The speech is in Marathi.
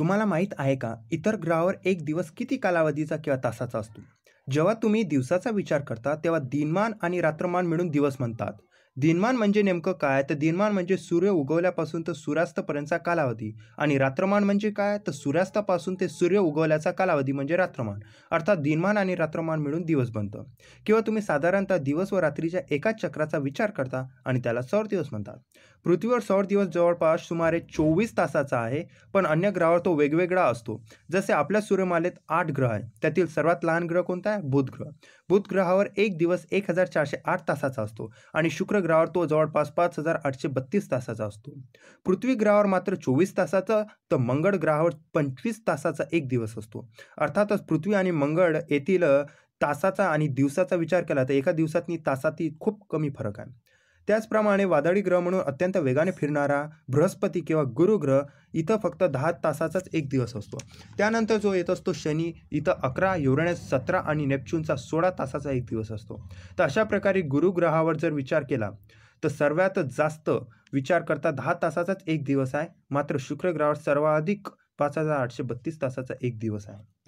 तुम्हाला माहीत आहे का इतर ग्रहावर एक दिवस किती कालावधीचा किंवा तासाचा असतो जेव्हा तुम्ही दिवसाचा विचार करता तेव्हा दिनमान आणि रात्रमान मिळून दिवस म्हणतात दिनमान म्हणजे नेमकं काय तर दिनमान म्हणजे सूर्य उगवल्यापासून तर सूर्यास्तपर्यंतचा कालावधी आणि रात्रमान म्हणजे काय तर सूर्यास्तापासून ते सूर्य उगवल्याचा कालावधी म्हणजे रात्रमान अर्थात दिनमान आणि रात्रमान मिळून दिवस बनतं किंवा तुम्ही साधारणतः दिवस व रात्रीच्या एकाच चक्राचा विचार करता आणि त्याला सौर दिवस म्हणतात पृथ्वीवर सौर दिवस जवळपास सुमारे चोवीस तासाचा आहे पण अन्य ग्रहावर तो वेगवेगळा असतो जसे आपल्या सूर्यमालेत आठ ग्रह आहेत त्यातील सर्वात लहान ग्रह कोणता आहे बुध ग्रह बुध ग्रहावर एक दिवस एक हजार चारशे आठ तासाचा असतो आणि शुक्र ग्रहावर तो जवळपास पाच हजार आठशे बत्तीस तासाचा असतो पृथ्वी ग्रहावर मात्र चोवीस तासाचा तर मंगळ ग्रहावर पंचवीस तासाचा एक दिवस असतो अर्थातच पृथ्वी आणि मंगळ येथील तासाचा आणि दिवसाचा विचार केला तर एका दिवसातनी तासातील खूप कमी फरक आहे त्याचप्रमाणे वादळी ग्रह म्हणून अत्यंत वेगाने फिरणारा बृहस्पती किंवा गुरुग्रह इथं फक्त दहा तासाचाच एक दिवस असतो त्यानंतर जो येत असतो शनी इथं अकरा युरेनस सतरा आणि नेपच्यूनचा सोळा तासाचा एक दिवस असतो तर अशा प्रकारे गुरुग्रहावर जर विचार केला तर सर्वात जास्त विचार करता दहा तासाचाच एक दिवस आहे मात्र शुक्रग्रहावर सर्वाधिक पाच हजार आठशे बत्तीस तासाचा एक दिवस आहे